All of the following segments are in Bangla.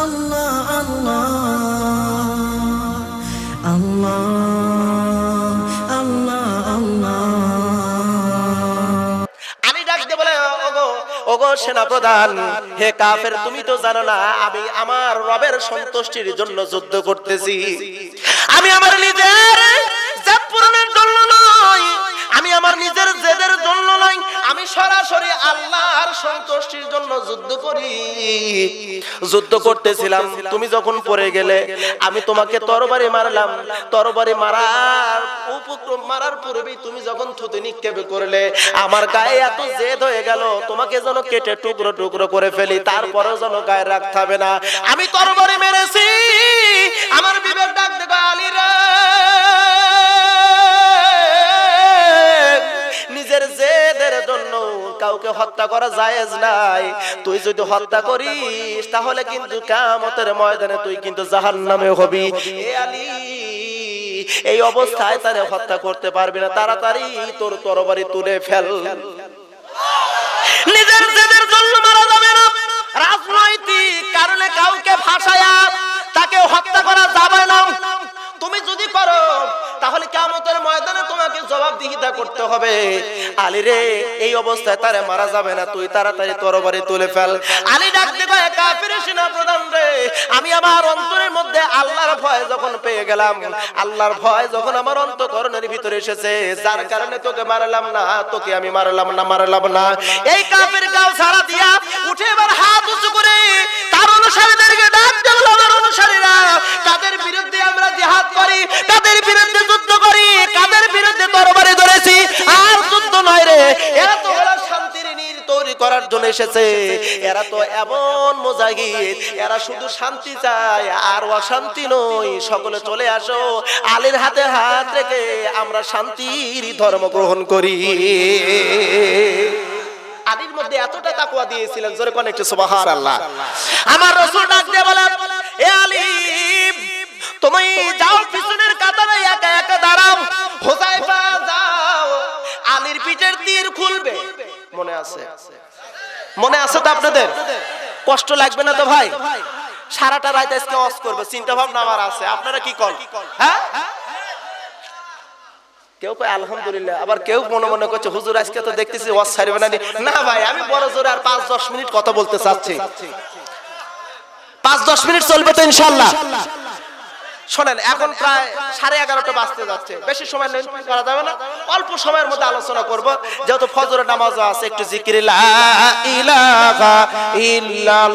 আল্লাহ আল্লাহ আল্লাহ আল্লাহ আল্লাহ আমি ডাকতে বলে ওগো ওগো সেনাপ্রধান হে কাফের তুমি তো জানো না আমি আমার রবের সন্তুষ্টির জন্য যুদ্ধ করতেছি আমি আমার নিজের আমি আমার নিজের জেদের জন্য নয় আমি সরাসরি আল্লাহর সন্তুষ্টির জন্য যুদ্ধ করি যুদ্ধ করতেছিলাম তুমি যখন পড়ে গেলে আমি তোমাকে তরবারি মারলাম তরবারি মারার উপক্রম মারার পূর্বেই তুমি যখন থুতে নিক্ষেপ করলে আমার গায়ে এত জেদ হয়ে গেল তোমাকে যেন কেটে টুকরো টুকরো করে ফেলি তারপরেও যেন গায়ে রাখতে হবে না আমি তরবারি মেরেছি আমার বিবেক ডাক কাউকে হত্যা করা জায়েজ নাই তুই যদি হত্যা করিস তাহলে কিন্তু কামতের ময়দানে তুই কিন্তু জাহান নামে হবি এ আলী এই অবস্থায় তারা হত্যা করতে পারবে না তাড়াতাড়ি তোর তরবারি তুলে ফেল নিজের জেদের জন্য মারা যাবে না রাজনৈতিক কারণে কাউকে ফাঁসায়া তাকে হত্যা করা যাবে না তুমি যদি করো তাহলে কেমন ময়দানে জবাবদিহিতা করতে হবে আলী রে এই অবস্থায় তারে মারা যাবে না তুই তাড়াতাড়ি তরবারি তুলে ফেল আলী ডাকতে কয় কাফির সেনা প্রধান রে আমি আমার অন্তরের মধ্যে আল্লাহর ভয় যখন পেয়ে গেলাম আল্লাহর ভয় যখন আমার অন্তকরণের ভিতরে এসেছে যার কারণে তোকে মারলাম না তোকে আমি মারলাম না মারলাম না এই কাফের গাও সারা দিয়া উঠে এবার হাত উঁচু করে তার অনুসারীদেরকে ডাক দিল আমার অনুসারীরা তাদের বিরুদ্ধে আমরা জিহাদ করি তাদের বিরুদ্ধে যুদ্ধ বিরুদ্ধে তরবারি ধরেছি আর যুদ্ধ নয় রে এরা তো শান্তির নীর তৈরি করার জন্য এসেছে এরা তো এমন মোজাগির এরা শুধু শান্তি চায় আর অশান্তি নয় সকলে চলে আসো আলীর হাতে হাত রেখে আমরা শান্তির ধর্ম গ্রহণ করি আলীর মধ্যে এতটা তাকুয়া দিয়েছিলেন জোরে কোন একটু সুবাহার আল্লাহ আমার রসুল ডাক দিয়ে বলেন এ আলী তুমি যাও পিছনে দাঁড়াও যাও আলীর পিঠের তীর খুলবে মনে আছে মনে আছে তো আপনাদের কষ্ট লাগবে না তো ভাই সারাটা রাত আজকে অস করবে চিন্তা ভাবনা আমার আছে আপনারা কি হ্যাঁ কেউ কয় আলহামদুলিল্লাহ আবার কেউ মনে মনে করছে হুজুর আজকে তো দেখতেছি ওয়াজ ছাড়বে না না ভাই আমি বড় জোরে আর পাঁচ দশ মিনিট কথা বলতে চাচ্ছি পাঁচ দশ মিনিট চলবে তো ইনশাল্লাহ শোনেন এখন প্রায় সাড়ে এগারোটা বাঁচতে যাচ্ছে বেশি সময় নেই করা যাবে না অল্প সময়ের মধ্যে আলোচনা করব যেহেতু ফজরের নামাজ আছে একটু জিকির ইলাহা ইল্লাল্লাহ ইলাহা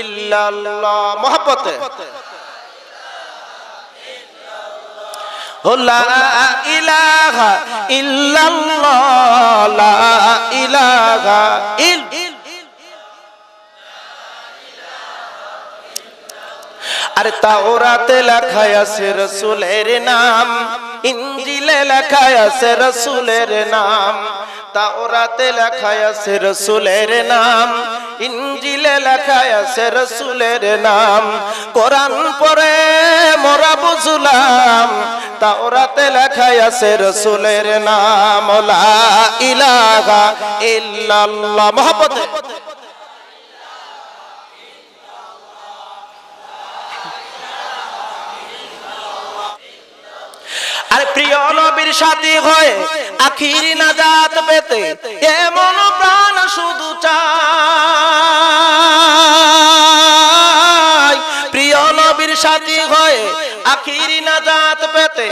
ইল্লাল্লাহ মোহাম্মতে লা ইলাহা ইল্লাল্লাহ লা ইলাহা ইল্লা আর তাওরাতে লেখা আছে রসুলের নাম ইঞ্জিলে লেখা আছে রসুলের নাম তাওরাতে লেখা আছে রসুলের নাম ইঞ্জিলে লেখা আছে রসুলের নাম কোরআন পরে মোরা বুঝলাম তাওরাতে লেখা আছে রসুলের নাম লা ইলাহা ইল্লাল্লাহ মহব্বত আর প্রিয় নবীর সাথে হয়ে আখির নাজাত পেতে এমন প্রাণ শুধু চাই প্রিয় নবীর সাথে হয়ে আখির নাজাত পেতে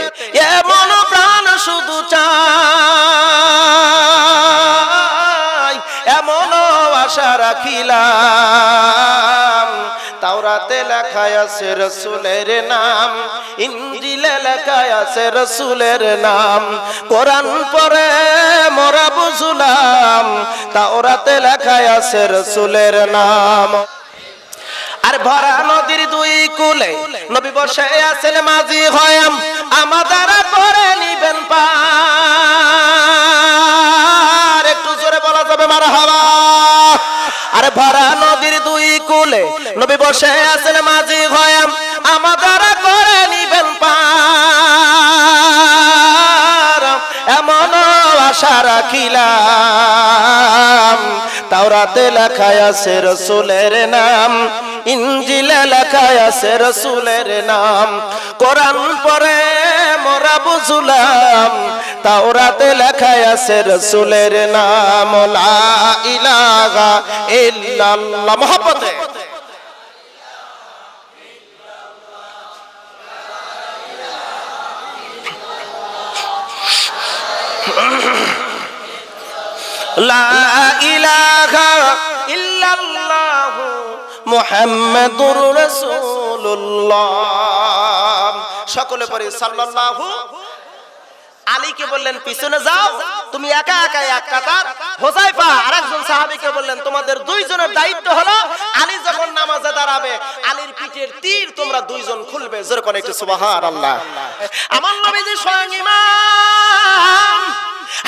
এমন প্রাণ শুধু চাই এমন আশা রাখিলা তাওরাতে লেখায় আছে রসুলের নাম ইঞ্জিলে লেখা আছে রসুলের নাম কোরআন পরে মোরা বুঝলাম তাওরাতে লেখায় আছে রসুলের নাম আর ভরা নদীর দুই কুলে নবী বসে আছেন মাঝি হয়াম আমাদের পরে নিবেন পা একটু জোরে বলা যাবে মার হাওয়া আর ভরা বলে নবী বসে আছেন মাঝি আমার দ্বারা করে নিবেন পার এমন আশা রাখিলাম তাওরাতে লেখা আছে রসুলের নাম ইঞ্জিলে লেখা আছে রসুলের নাম কোরআন পরে মোরা বুঝলাম তাওরাতে লেখা আছে রসুলের নাম লা ইলাহা ইল্লাল্লাহ মহব্বতে Ugh. লা ইলাহা ইল্লাল্লাহ মুহাম্মাদুর রাসূলুল্লাহ সকলে পরে সাল্লাল্লাহু আলীকে বললেন পিছনে যাও তুমি একা একা এক কাতার হোজাইফা আর একজন সাহাবিকে বললেন তোমাদের দুইজনের দায়িত্ব হলো আলী যখন নামাজে দাঁড়াবে আলীর পিঠের তীর তোমরা দুইজন খুলবে জোর করে একটু সুবাহার আল্লাহ আমার নবী যে স্বয়ং ইমাম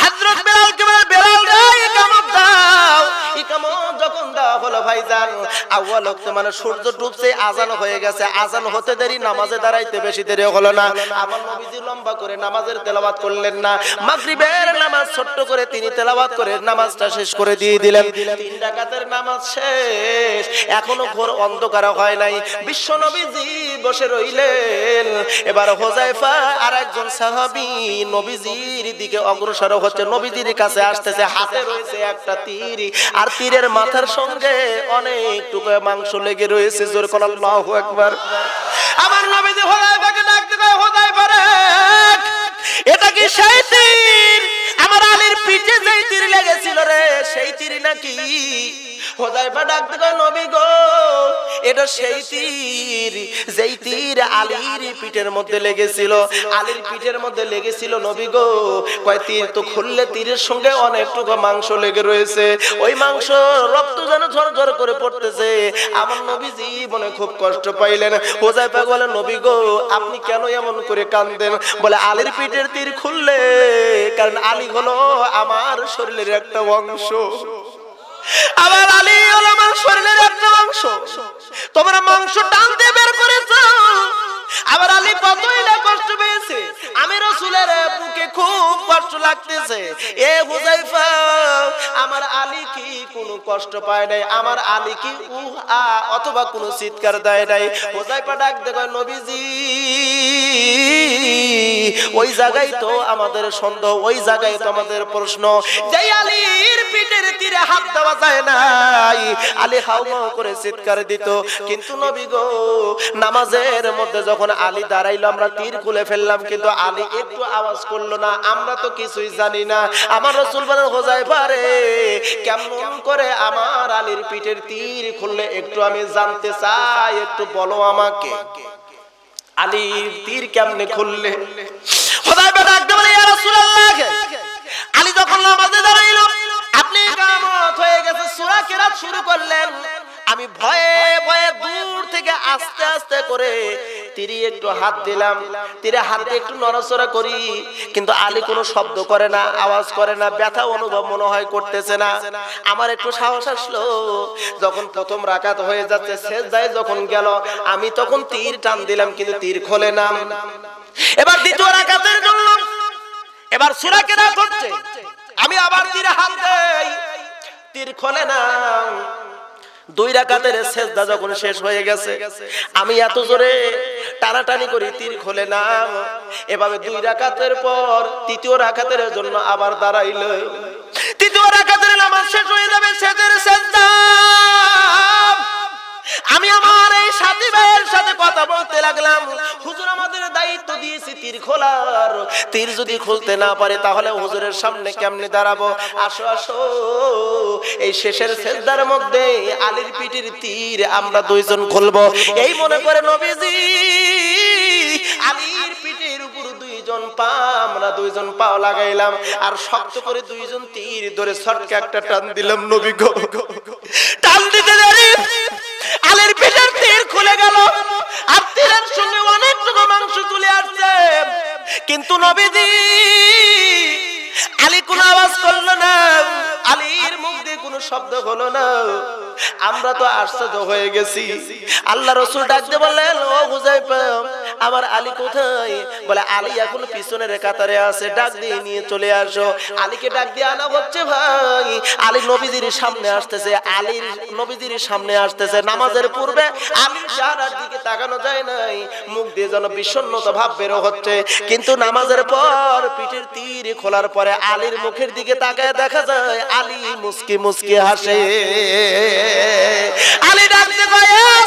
হজরত বেলালকে বলে বেলাল রে কামত দাও ইকামত যখন দেওয়া হলো ভাইজান আউয়াল ওয়াক্ত মানে সূর্য ডুবছে আজান হয়ে গেছে আজান হতে দেরি নামাজে দাঁড়াইতে বেশি দেরি হলো না আমার নবীজি লম্বা করে নামাজের তেলাওয়াত করলেন না মাগরিবের নামাজ ছোট্ট করে তিনি তেলাওয়াত করে নামাজটা শেষ করে দিয়ে দিলেন তিন রাকাতের নামাজ শেষ এখনো ঘোর অন্ধকার হয় নাই বিশ্ব নবীজি বসে রইলেন এবার হোজাইফা আর একজন সাহাবী নবীজির দিকে অগ্রসর হচ্ছে নবীজির কাছে আসতেছে হাতে রয়েছে একটা তীর আর তীরের মাথার সঙ্গে অনেক টুকু মাংস লেগে রয়েছে জোর আল্লাহু আকবার আমার নবীজি হোদাইফাকে ডাক দিল হোদাইফারে এটা কি সেই তীর আমার আলীর পিঠে যেই তীর লেগেছিল রে সেই তীর নাকি হোজাইফা ডাকতে কয় নবী গো এটা সেই তীর যেই তীর আলীর পিঠের মধ্যে লেগেছিল আলীর পিঠের মধ্যে লেগেছিল নবী গো কয় তীর তো খুললে তীরের সঙ্গে অনেকটুকু মাংস লেগে রয়েছে ওই মাংস রক্ত যেন ঝরঝর করে পড়তেছে আমার নবী জীবনে খুব কষ্ট পাইলেন হোজাইফা বলে নবী গো আপনি কেন এমন করে কান্দেন বলে আলীর পিঠের তীর খুললে কারণ আলী হলো আমার শরীরের একটা অংশ আবার আলী আমার শরীরের একটা মাংস তোমরা মাংস টানতে বের করেছ আবার আলী কতই না কষ্ট পেয়েছে আমি রসুলের বুকে খুব কষ্ট লাগতেছে এ হুজাইফা আমার আলী কি কোনো কষ্ট পায় নাই আমার আলী কি উহা অথবা কোনো চিৎকার দেয় নাই হুজাইফা ডাক দেখো নবীজি ওই জায়গায় তো আমাদের সন্দেহ ওই জায়গায় তো আমাদের প্রশ্ন যেই আলীর পিঠের তীরে হাত দেওয়া যায় নাই আলী হাউমাউ করে চিৎকার দিত কিন্তু নবী গো নামাজের মধ্যে যখন যখন আলী দাঁড়াইলো আমরা তীর খুলে ফেললাম কিন্তু আলী একটু আওয়াজ করলো না আমরা তো কিছুই জানি না আমার রসুল বলেন হোজায় পারে কেমন করে আমার আলীর পিঠের তীর খুললে একটু আমি জানতে চাই একটু বলো আমাকে আলীর তীর কেমনে খুললে হোজায় পারে একদম আলী যখন নামাজে দাঁড়াইলো আপনি কামত হয়ে গেছে সূরা কেরাত শুরু করলেন আমি ভয়ে ভয়ে দূর থেকে আস্তে আস্তে করে তীরে একটু হাত দিলাম তীরে হাত দিয়ে একটু নড়াচড়া করি কিন্তু আলী কোনো শব্দ করে না আওয়াজ করে না ব্যথা অনুভব মনে হয় করতেছে না আমার একটু সাহস আসলো যখন প্রথম রাকাত হয়ে যাচ্ছে শেষ দায় যখন গেল আমি তখন তীর টান দিলাম কিন্তু তীর খোলে না এবার দ্বিতীয় রাকাতের জন্য এবার সুরা কেনা করছে আমি আবার তীরে হাত দেই তীর খোলে না দুই রাকাতের সেজদা যখন শেষ হয়ে গেছে আমি এত জোরে টানাটানি করি তীর খোলে না এভাবে দুই রাকাতের পর তৃতীয় রাকাতের জন্য আবার দাঁড়াইল তৃতীয় রাকাতের নামাজ শেষ হয়ে যাবে সেজের সেজদা আমি আমার এই সাথী ভাইয়ের সাথে কথা বলতে লাগলাম হুজুর আমাদের দায়িত্ব দিয়েছি তীর খোলার তীর যদি খুলতে না পারে তাহলে হুজুরের সামনে কেমনে দাঁড়াবো আসো আসো এই শেষের সেজদার মধ্যে আলীর পিঠের তীর আমরা দুইজন খুলবো এই মনে করে নবীজি আলীর পিঠের উপর দুইজন পা আমরা দুইজন পা লাগাইলাম আর শক্ত করে দুইজন তীর ধরে সটকে একটা টান দিলাম নবী গো টান দিতে দেরি আলের পেটের তীর খুলে গেল আর তীরের সঙ্গে অনেকটুকু মাংস তুলে আসছে কিন্তু নবীদি আলী কোনো আওয়াজ করলো না আলীর মুখ দিয়ে কোনো শব্দ হলো না আমরা তো আশ্চর্য হয়ে গেছি আল্লাহ রসুল ডাকতে বললেন ও গুজাইপা আমার আলী কোথায় বলে আলী এখন পিছনের কাতারে আছে ডাক দিয়ে নিয়ে চলে আসো আলীকে ডাক দিয়ে আনা হচ্ছে ভাই আলী নবীজির সামনে আসতেছে আলীর নবীজির সামনে আসতেছে নামাজের পূর্বে আলীর চেহারার দিকে তাকানো যায় নাই মুখ দিয়ে যেন বিষণ্ণতা ভাব বেরো হচ্ছে কিন্তু নামাজের পর পিঠের তীর খোলার পরে আলীর মুখের দিকে তাকায় দেখা যায় আলী মুসকি মুসকি হাসে আলী ডাকতে কয়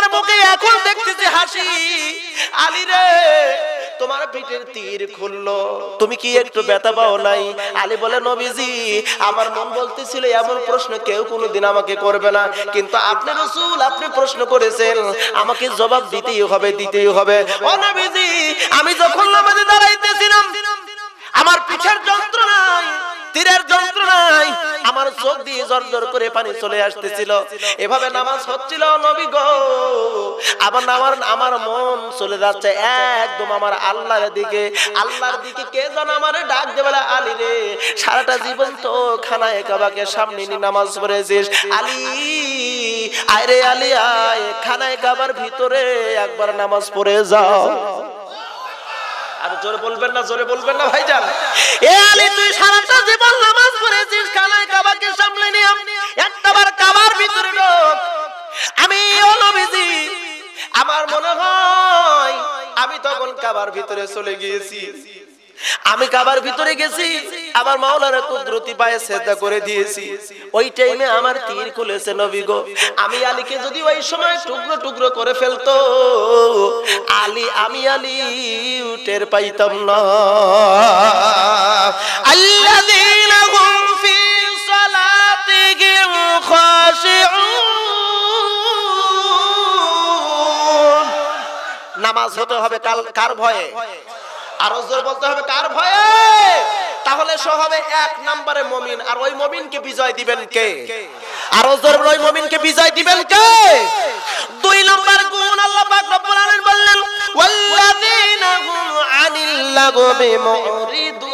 তোমার মুখে এখন দেখতেছি হাসি আলী রে তোমার পিঠের তীর খুললো তুমি কি একটু ব্যথা পাও নাই আলী বলে নবীজি আমার মন বলতেছিল এমন প্রশ্ন কেউ কোনোদিন আমাকে করবে না কিন্তু আপনি রসুল আপনি প্রশ্ন করেছেন আমাকে জবাব দিতেই হবে দিতেই হবে ও নবীজি আমি যখন নামাজে দাঁড়াইতেছিলাম আমার পিঠের যন্ত্রণায় তীরের যন্ত্রণায় আমার চোখ দিয়ে জর্জর করে পানি চলে আসতেছিল এভাবে নামাজ হচ্ছিল নবী গো আমার নামার আমার মন চলে যাচ্ছে একদম আমার আল্লাহর দিকে আল্লাহর দিকে কে যেন আমার ডাক দেবে আলী রে সারাটা জীবন তো খানায় কাবাকে সামনে নিয়ে নামাজ পড়েছিস আলী আয় রে আলী আয় খানায় কাবার ভিতরে একবার নামাজ পড়ে যাও আর জোরে বলবেন না জোরে বলবেন না ভাইজান এ আলী তুই সারাটা জীবন নামাজ পড়েছিস কানায় কাবাকে সামলে নিয়াম একটাবার কাবার ভিতরে ঢোক আমি ও নবীজি আমার মনে হয় আমি তখন কাবার ভিতরে চলে গিয়েছি আমি কাবার ভিতরে গেছি আমার মাওলানা কুদরতি পায়ে সেজদা করে দিয়েছি ওই টাইমে আমার তীর খুলেছে নবী গো আমি আলীকে যদি ওই সময় টুকরো টুকরো করে ফেলতো আলী আমি আলী উটের পাইতাম না আল্লাযীনা হুম ফি সালাতিহিম নামাজ হতে হবে কাল কার ভয়ে আরো জোর বলতে হবে কার ভয়ে তাহলে সে হবে এক নম্বরে মমিন আর ওই মমিনকে বিজয় দিবেন কে আরো জোর ওই মমিনকে বিজয় দিবেন কে দুই নম্বর গুণ আল্লাহ পাক রব্বুল আলামিন বললেন ওয়াল্লাযিনা হুম আনিল লাগবি মুরিদুন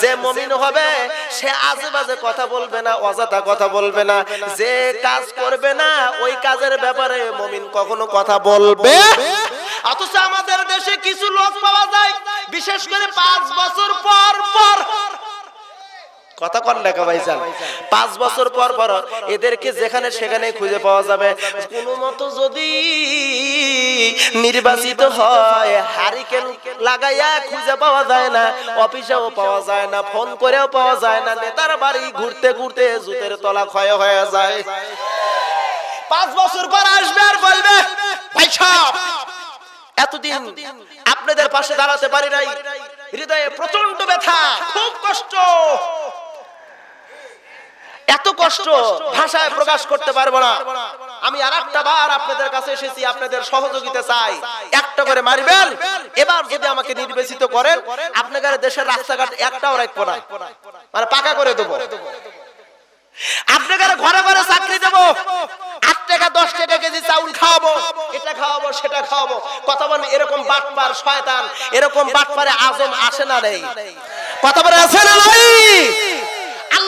যে মমিন হবে সে আজে বাজে কথা বলবে না অযথা কথা বলবে না যে কাজ করবে না ওই কাজের ব্যাপারে মমিন কখনো কথা বলবে অথচ আমাদের দেশে কিছু লোক পাওয়া যায় বিশেষ করে পাঁচ বছর পর পর কথা কর লেখা ভাইজান পাঁচ বছর পর পর এদেরকে যেখানে সেখানে খুঁজে পাওয়া যাবে কোনো মতো যদি নির্বাচিত হয় হারিকেন লাগাইয়া খুঁজে পাওয়া যায় না অফিসেও পাওয়া যায় না ফোন করেও পাওয়া যায় না নেতার বাড়ি ঘুরতে ঘুরতে জুতের তলা ক্ষয় হয়ে যায় পাঁচ বছর পর আসবে আর বলবে ভাই এতদিন আপনাদের পাশে দাঁড়াতে পারি নাই হৃদয়ে প্রচন্ড ব্যথা খুব কষ্ট এত কষ্ট ভাষায় প্রকাশ করতে পারবো না আমি আর একটা বার আপনাদের কাছে এসেছি আপনাদের সহযোগিতা চাই একটা করে মারিবেন এবার যদি আমাকে নির্বাচিত করেন আপনাদের দেশের রাস্তাঘাট একটাও রাখবো না মানে পাকা করে দেবো আপনাদের ঘরে ঘরে চাকরি দেবো আট টাকা দশ টাকা কেজি চাউল খাওয়াবো এটা খাওয়াবো সেটা খাওয়াবো কথা বলেন এরকম বাটপার শয়তান এরকম বাটপারে আজম আসে না নেই কথা বলে আসে না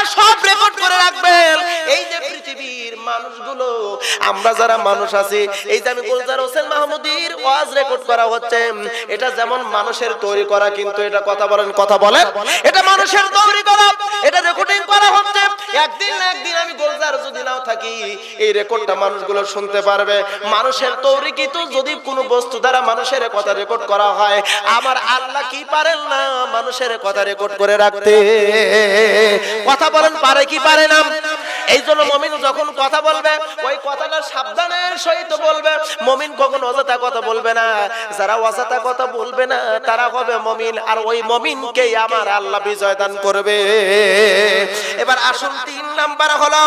আল্লাহ সব রেকর্ড করে রাখবেন এই যে পৃথিবী মানুষগুলো আমরা যারা মানুষ আছি এই যে আমি গুলজার হোসেন ওয়াজ রেকর্ড করা হচ্ছে এটা যেমন মানুষের তৈরি করা কিন্তু এটা কথা বলেন কথা এটা মানুষের তৈরি করা এটা রেকর্ডিং করা হচ্ছে একদিন একদিন আমি যদি নাও থাকি এই রেকর্ডটা মানুষগুলো শুনতে পারবে মানুষের তৈরি কিন্তু যদি কোনো বস্তু দ্বারা মানুষের কথা রেকর্ড করা হয় আমার আল্লাহ কি পারেন না মানুষের কথা রেকর্ড করে রাখতে কথা বলেন পারে কি পারে না এই জন্য মমিন যখন কথা বলবে ওই কথাটা সাবধানের সহিত বলবে মমিন কখন অযথা কথা বলবে না যারা অযথা কথা বলবে না তারা হবে মমিন আর ওই মমিনকেই আমার আল্লাহ বিজয় দান করবে এবার আসুন তিন নাম্বার হলো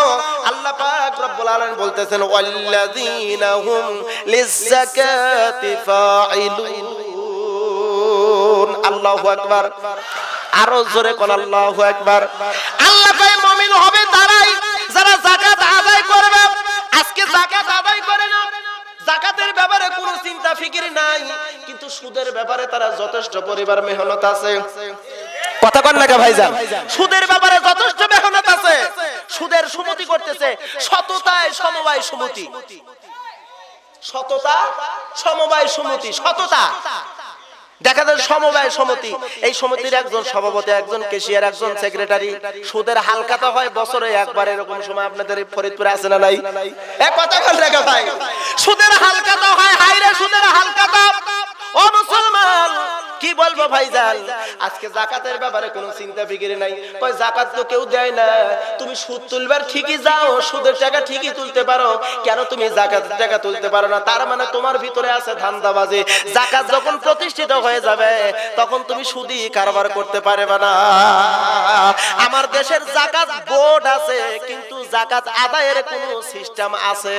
আল্লাহ পাক রব্বুল আলামিন বলতেছেন ওয়াল্লাযীনা হুম লিযাকাতি ফাঈলুন আল্লাহু আকবার আরো জোরে কোন আল্লাহু আকবার আল্লাহ সুদের ব্যাপারে তারা যথেষ্ট পরিবার মেহনত আছে কথা কন না ভাইজান সুদের ব্যাপারে যথেষ্ট মেহনত আছে সুদের সুমতি করতেছে সততায় সমবায় সুমতি সততা সমবায় সুমতি সততা দেখা যায় সমবায় সমিতি এই সমিতির একজন সভাপতি একজন কেশিয়ার একজন সেক্রেটারি সুদের হালকাতা হয় বছরে একবার এরকম সময় আপনাদের ফরিদপুরে আছে না নাই এক কথা বল রেখা ভাই সুদের হালকাতা হয় হাইরে সুদের হালকাতা ও মুসলমান কি বলবো ভাইজান আজকে জাকাতের ব্যাপারে কোনো চিন্তা ফিকির নাই কয় জাকাত তো কেউ দেয় না তুমি সুদ তুলবার ঠিকই যাও সুদের টাকা ঠিকই তুলতে পারো কেন তুমি জাকাতের টাকা তুলতে পারো না তার মানে তোমার ভিতরে আছে ধান্দাবাজি জাকাত যখন প্রতিষ্ঠিত হয়ে যাবে তখন তুমি সুদি কারবার করতে পারবে না আমার দেশের জাকাত বোর্ড আছে কিন্তু জাকাত আদায়ের কোনো সিস্টেম আছে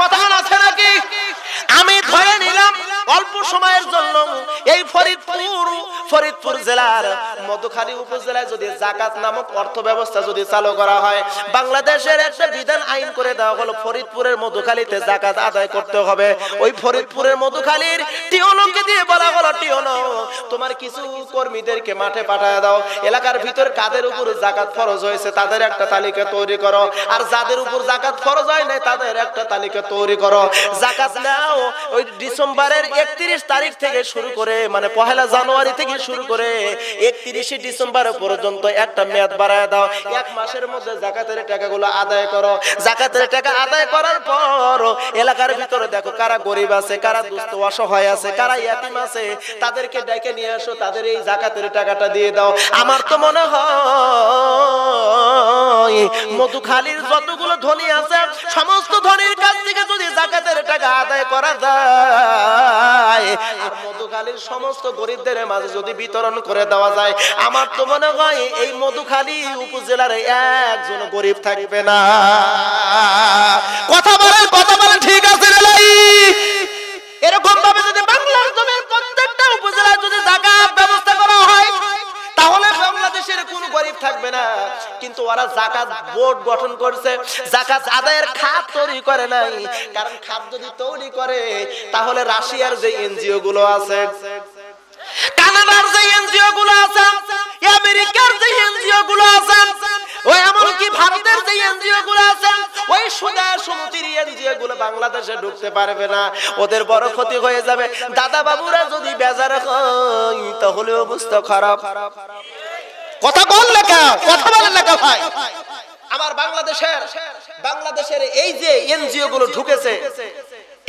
কথা আছে নাকি আমি ধরে নিলাম অল্প সময়ের জন্য এই ফরিদপুর ফরিদপুর জেলার মধুখালী উপজেলায় যদি জাকাত নামক অর্থ ব্যবস্থা যদি চালু করা হয় বাংলাদেশের একটা বিধান আইন করে দেওয়া হলো ফরিদপুরের মধুখালীতে জাকাত আদায় করতে হবে ওই ফরিদপুরের মধুখালীর টিওলম তোমার কিছু কর্মীদেরকে মাঠে পাঠায় দাও এলাকার ভিতর কাদের উপর জাকাত ফরজ হয়েছে তাদের একটা তালিকা তৈরি করো আর যাদের উপর জাকাত ফরজ হয় নাই তাদের একটা তালিকা তৈরি করো জাকাত নাও ওই ডিসেম্বরের একত্রিশ তারিখ থেকে শুরু করে মানে পহেলা জানুয়ারি থেকে শুরু করে একত্রিশে ডিসেম্বর পর্যন্ত একটা মেয়াদ বাড়ায় দাও এক মাসের মধ্যে জাকাতের টাকাগুলো আদায় করো জাকাতের টাকা আদায় করার পর এলাকার ভিতরে দেখো কারা গরিব আছে কারা দুস্থ অসহায় আছে কারা ইয়াতিম আছে তাদেরকে ডেকে নিয়ে আসো তাদের এই জাকাতের টাকাটা দিয়ে দাও আমার তো মনে হয় মধুখালীর যতগুলো ধনী আছে সমস্ত ধনীর কাছ থেকে যদি জাকাতের টাকা আদায় করা যায় আর মধুখালীর সমস্ত গরিবদের মাঝে যদি বিতরণ করে দেওয়া যায় আমার তো মনে হয় এই মধুখালী উপজেলার একজন গরিব থাকবে না কিন্তু ওরা জাকাত বোর্ড গঠন করছে জাকাত আদায়ের খাত তৈরি করে নাই কারণ খাত যদি তৈরি করে তাহলে রাশিয়ার যে এনজিও গুলো আছে কানাডার যে এনজিও গুলো আছে আমেরিকার যে এনজিও গুলো আছে ও এমনকি ভারতের যে এনজিও গুলো আছে ওই সোজা সমুদ্রের এনজিও গুলো বাংলাদেশে ঢুকতে পারবে না ওদের বড় ক্ষতি হয়ে যাবে দাদা বাবুরা যদি বেজার হয় তাহলেও অবস্থা খারাপ খারাপ কথা বল না কথা বলেন না ভাই আমার বাংলাদেশের বাংলাদেশের এই যে এনজিও গুলো ঢুকেছে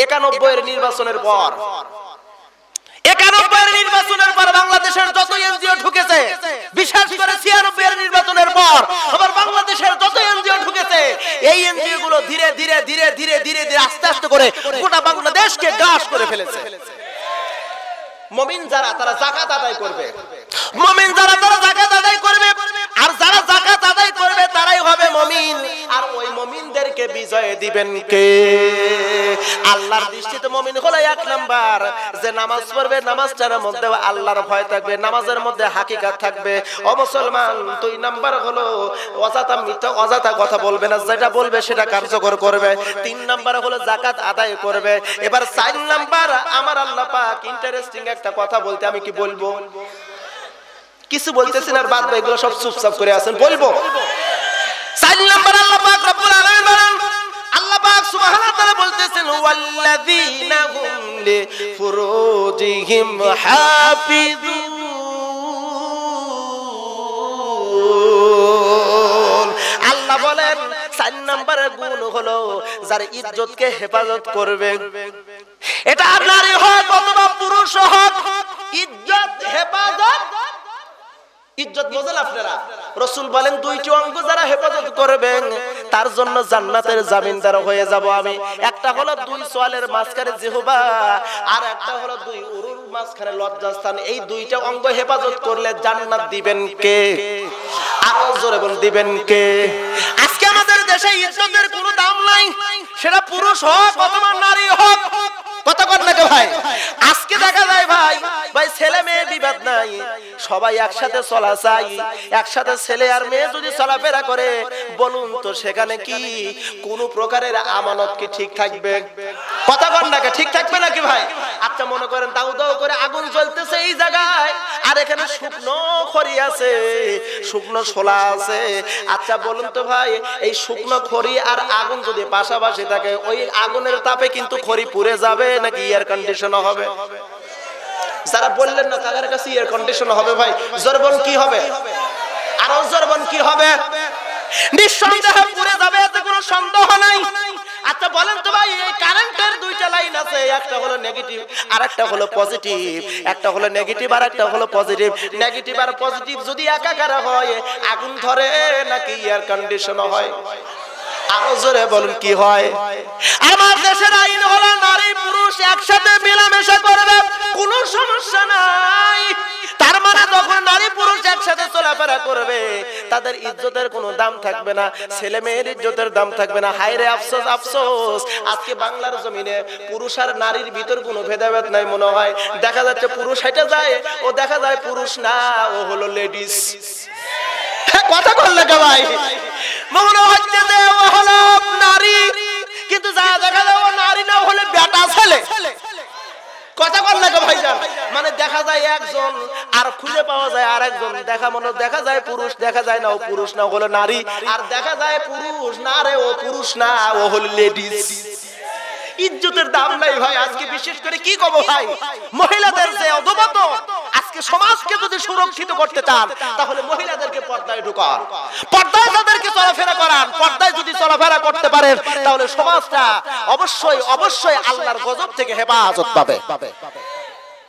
একানব্বই এর নির্বাচনের পর এই গুলো ধীরে ধীরে ধীরে ধীরে ধীরে ধীরে আস্তে আস্তে করে করে ফেলেছে মমিন যারা তারা জাকাত আদায় করবে মমিন যারা দিবেন কে আল্লাহর দৃষ্টিতে এক নাম্বার যে নামাজ পড়বে নামাজটার মধ্যে আল্লাহর ভয় থাকবে নামাজের মধ্যে হাকিকাত থাকবে ও মুসলমান দুই নাম্বার হলো অজাতা মিথ্যা অজাতা কথা বলবে না যেটা বলবে সেটা কার্যকর করবে তিন নাম্বার হলো জাকাত আদায় করবে এবার চার নাম্বার আমার আল্লাহ পাক ইন্টারেস্টিং একটা কথা বলতে আমি কি বলবো কিছু বলতেছেন আর বাদ এগুলো সব চুপচাপ করে আছেন বলবো চার নাম্বার আল্লাহ পাক পাক সুবহানাহু তাআলা বলতেছেন ওয়াল্লাযীনা হুম লিফুরুজিহিম হাফিযুন আল্লাহ বলেন চার নম্বরের গুণ হলো যার ইজ্জত কে হেফাজত করবে এটা আপনারই হোক অথবা পুরুষ হোক ইজ্জত হেফাজত ইজ্জত বোঝেন আপনারা রসুল বলেন দুইটি অঙ্গ যারা হেফাজত করবেন তার জন্য জান্নাতের জামিনদার হয়ে যাব আমি একটা হলো দুই সোয়ালের মাঝখানে জেহবা আর একটা হলো দুই উরুর মাঝখানে লজ্জাস্থান এই দুইটা অঙ্গ হেফাজত করলে জান্নাত দিবেন কে আরো জোরে বল দিবেন কে আজকে আমাদের দেশে ইজ্জতের কোনো দাম নাই সেটা পুরুষ হোক অথবা নারী হোক কত কথা ভাই আজকে দেখা যায় ভাই ভাই ছেলে মেয়ে বিবাদ নাই সবাই একসাথে চলা চাই একসাথে ছেলে আর মেয়ে যদি চলাফেরা করে বলুন তো সেখানে কি কোন প্রকারের আমানত কি ঠিক থাকবে কথা বল না ঠিক থাকবে নাকি ভাই আচ্ছা মনে করেন দাউ দাউ করে আগুন জ্বলতেছে এই জায়গায় আর এখানে শুকনো খড়ি আছে শুকনো ছোলা আছে আচ্ছা বলুন তো ভাই এই শুকনো খড়ি আর আগুন যদি পাশাপাশি থাকে ওই আগুনের তাপে কিন্তু খড়ি পুড়ে যাবে নাকি এয়ার কন্ডিশন হবে হবে যারা বললেন না তাদের কাছে এয়ার কন্ডিশন হবে ভাই জরবন কি হবে আরো জরবন কি হবে নিঃসন্দেহে পুরে যাবে এতে কোনো সন্দেহ নাই আচ্ছা বলেন তো ভাই এই কারেন্টের দুইটা লাইন আছে একটা হলো নেগেটিভ আর একটা হলো পজিটিভ একটা হলো নেগেটিভ আর একটা হলো পজিটিভ নেগেটিভ আর পজিটিভ যদি একাকার হয় আগুন ধরে নাকি এয়ার কন্ডিশন হয় আরো জোরে বলুন কি হয় আমার দেশের আইন হলো নারী পুরুষ একসাথে মেলামেশা করবে কোনো সমস্যা নাই তার মানে যখন নারী পুরুষ একসাথে চলাফেরা করবে তাদের ইজ্জতের কোনো দাম থাকবে না ছেলে মেয়ের ইজ্জতের দাম থাকবে না হায়রে আফসোস আফসোস আজকে বাংলার জমিনে পুরুষ আর নারীর ভিতর কোনো ভেদাভেদ নাই মনে হয় দেখা যাচ্ছে পুরুষ হেঁটে যায় ও দেখা যায় পুরুষ না ও হলো লেডিস হ্যাঁ, কথা বললে কে ভাই মনে হচ্ছে যে ও হলো নারী কিন্তু যা দেখা যায় ও নারী না হলে বেটা ছেলে কথা বললে লাগে মানে দেখা যায় একজন আর খুঁজে পাওয়া যায় আর একজন দেখা মনে দেখা যায় পুরুষ দেখা যায় না পুরুষ না হলো নারী আর দেখা যায় পুরুষ না রে ও পুরুষ না ও হলো লেডিস ইজ্জতের দাম নাই ভাই আজকে বিশেষ করে কি কব ভাই মহিলাদের যে অধবত আজকে সমাজকে যদি সুরক্ষিত করতে চান তাহলে মহিলাদেরকে পর্দায় ঢুকান পর্দায় তাদেরকে চলাফেরা করান পর্দায় যদি চলাফেরা করতে পারেন তাহলে সমাজটা অবশ্যই অবশ্যই আল্লাহর গজব থেকে হেফাজত পাবে